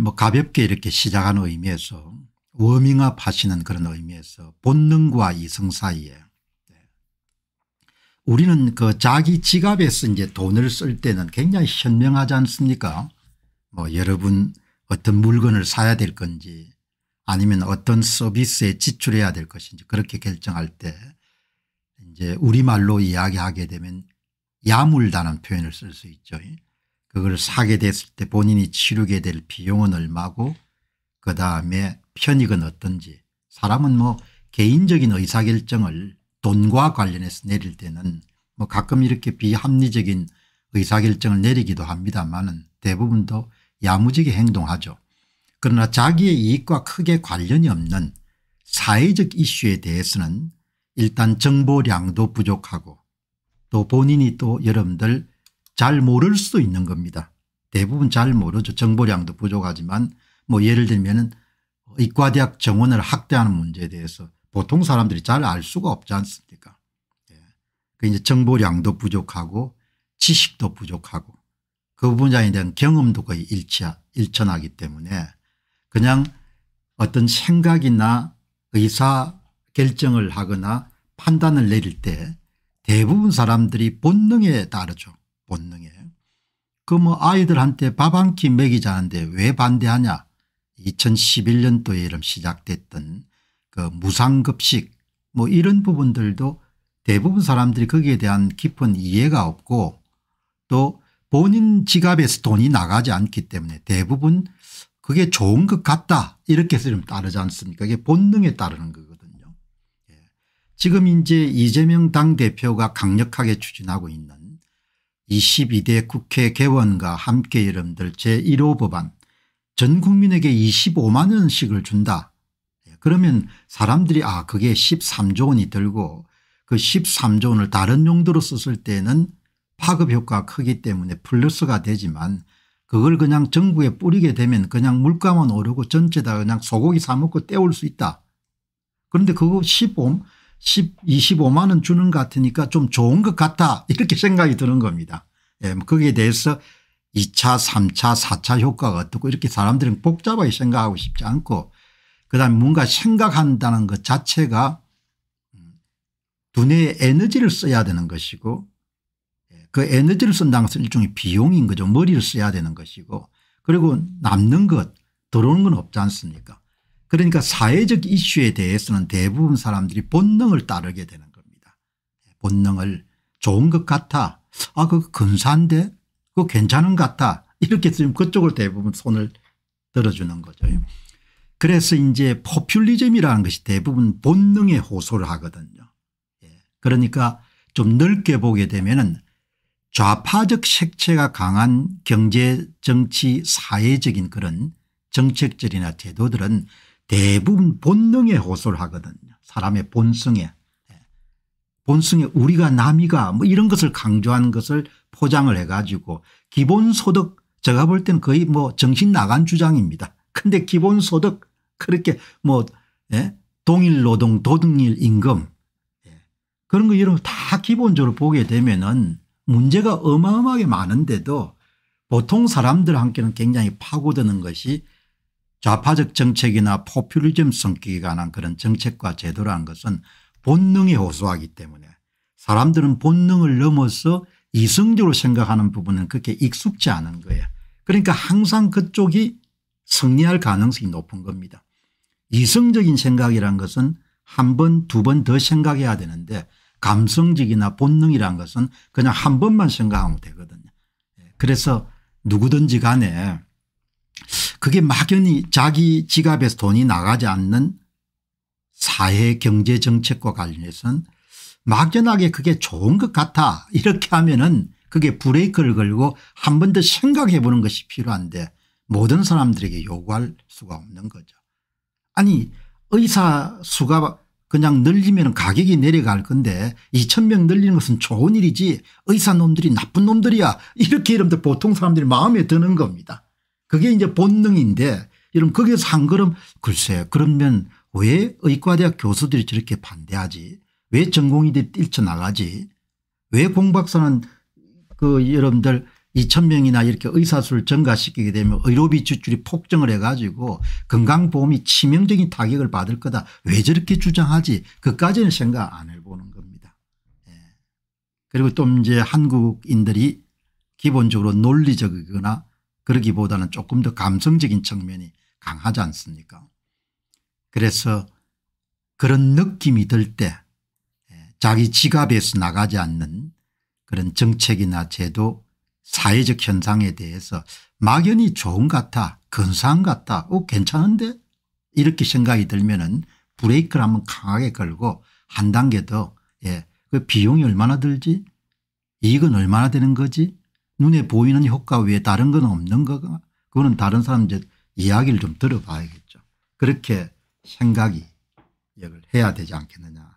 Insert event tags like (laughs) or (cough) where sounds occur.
뭐 가볍게 이렇게 시작한 의미에서 워밍업 하시는 그런 의미에서 본능과 이성 사이에 네. 우리는 그 자기 지갑에서 이제 돈을 쓸 때는 굉장히 현명하지 않습니까 뭐 여러분 어떤 물건을 사야 될 건지 아니면 어떤 서비스에 지출해야 될 것인지 그렇게 결정할 때 이제 우리말로 이야기하게 되면 야물다는 표현을 쓸 수 있죠 그걸 사게 됐을 때 본인이 치르게 될 비용은 얼마고 그 다음에 편익은 어떤지 사람은 뭐 개인적인 의사결정을 돈과 관련해서 내릴 때는 뭐 가끔 이렇게 비합리적인 의사결정을 내리기도 합니다만은 대부분 도 야무지게 행동하죠. 그러나 자기의 이익과 크게 관련이 없는 사회적 이슈에 대해서는 일단 정보량도 부족하고 또 본인이 또 여러분들 잘 모를 수도 있는 겁니다. 대부분 잘 모르죠. 정보량도 부족하지만 뭐 예를 들면 은 의과대학 정원을 확대하는 문제에 대해서 보통 사람들이 잘 알 수가 없지 않습니까 예. 그 이제 정보량도 부족하고 지식도 부족하고 그 분야에 대한 경험도 거의 일치하, 일천하기 때문에 그냥 어떤 생각이나 의사 결정을 하거나 판단을 내릴 때 대부분 사람들이 본능에 따르죠. 본능에 그 뭐 아이들한테 밥 한 끼 먹이자는데 왜 반대하냐 2011년도에 이름 시작됐던 그 무상급식 뭐 이런 부분들도 대부분 사람들이 거기에 대한 깊은 이해가 없고 또 본인 지갑에서 돈이 나가지 않기 때문에 대부분 그게 좋은 것 같다 이렇게 해서 따르지 않습니까 이게 본능에 따르는 거거든요. 예. 지금 이제 이재명 당대표가 강력하게 추진하고 있는 22대 국회 개원과 함께 이름들 제1호 법안 전 국민에게 25만 원씩을 준다. 예, 그러면 사람들이 아 그게 13조 원이 들고 그 13조 원을 다른 용도로 썼을 때는 파급 효과가 크기 때문에 플러스가 되지만 그걸 그냥 정부에 뿌리게 되면 그냥 물가만 오르고 전체 다 그냥 소고기 사 먹고 때울 수 있다. 그런데 그거 15, 10, 25만 원 주는 것 같으니까 좀 좋은 것 같다 (laughs) 이렇게 생각이 드는 겁니다. 예, 뭐 거기에 대해서 2차 3차 4차 효과가 어떻고 이렇게 사람들은 복잡하게 생각하고 싶지 않고 그다음에 뭔가 생각한다는 것 자체가 두뇌에 에너지를 써야 되는 것이고 예, 그 에너지를 쓴다는 것은 일종의 비용인 거죠. 머리를 써야 되는 것이고 그리고 남는 것 들어오는 건 없지 않습니까 그러니까 사회적 이슈에 대해서는 대부분 사람들이 본능을 따르게 되는 겁니다. 본능을 좋은 것 같아. 아 그거 근사한데 그거 괜찮은 것 같아. 이렇게 지금 그쪽을 대부분 손을 들어주는 거죠. 그래서 이제 포퓰리즘이라는 것이 대부분 본능의 호소를 하거든요. 예. 그러니까 좀 넓게 보게 되면은 좌파적 색채가 강한 경제 정치 사회적인 그런 정책들이나 제도들은 대부분 본능에 호소를 하거든요. 사람의 본성에. 예. 본성에 우리가 남이가 뭐 이런 것을 강조한 것을 포장을 해가지고 기본소득 제가 볼 때는 거의 뭐 정신 나간 주장입니다. 근데 기본소득 그렇게 뭐 예? 동일노동 도등일 임금 예. 그런 거 이런 거 다 기본적으로 보게 되면은 문제가 어마어마하게 많은데도 보통 사람들 한테는 굉장히 파고드는 것이 좌파적 정책이나 포퓰리즘 성격이 관한 그런 정책과 제도라는 것은 본능이 호소하기 때문에 사람들은 본능을 넘어서 이성적으로 생각하는 부분은 그렇게 익숙지 않은 거예요. 그러니까 항상 그쪽이 승리할 가능성이 높은 겁니다. 이성적인 생각이란 것은 한 번, 두 번 더 생각해야 되는데 감성적이나 본능이란 것은 그냥 한 번만 생각하면 되거든요. 예, 그래서 누구든지 간에 그게 막연히 자기 지갑에서 돈이 나가지 않는 사회 경제 정책과 관련해서는 막연하게 그게 좋은 것 같아 이렇게 하면은 그게 브레이크를 걸고 한 번 더 생각해 보는 것이 필요한데 모든 사람들에게 요구할 수가 없는 거죠. 아니 의사 수가 그냥 늘리면 가격이 내려갈 건데 2천 명 늘리는 것은 좋은 일이지 의사놈들이 나쁜 놈들이야 이렇게 이러면 보통 사람들이 마음에 드는 겁니다. 그게 이제 본능인데 여러분 거기에서 한 걸음 글쎄 그러면 왜 의과대학 교수들이 저렇게 반대하지 왜 전공의들이 뛰쳐나가지 왜 공박사는 그 여러분들 2천명이나 이렇게 의사수를 증가시키게 되면 의료비 지출이 폭증을 해가지고 건강보험이 치명적인 타격을 받을 거다. 왜 저렇게 주장하지? 그까지는 생각 안 해보는 겁니다. 예. 그리고 또 이제 한국인들이 기본적으로 논리적이거나 그러기보다는 조금 더 감성적인 측면이 강하지 않습니까 그래서 그런 느낌이 들때 예, 자기 지갑에서 나가지 않는 그런 정책이나 제도 사회적 현상에 대해서 막연히 좋은 같아 근사한 같다 어 괜찮은데 이렇게 생각이 들면 은 브레이크를 한번 강하게 걸고 한 단계 더 예, 그 비용이 얼마나 들지 이익은 얼마나 되는 거지 눈에 보이는 효과 외에 다른 건 없는 거가 그거는 다른 사람들 이야기를 좀 들어봐야겠죠. 그렇게 생각이 해야 되지 않겠느냐.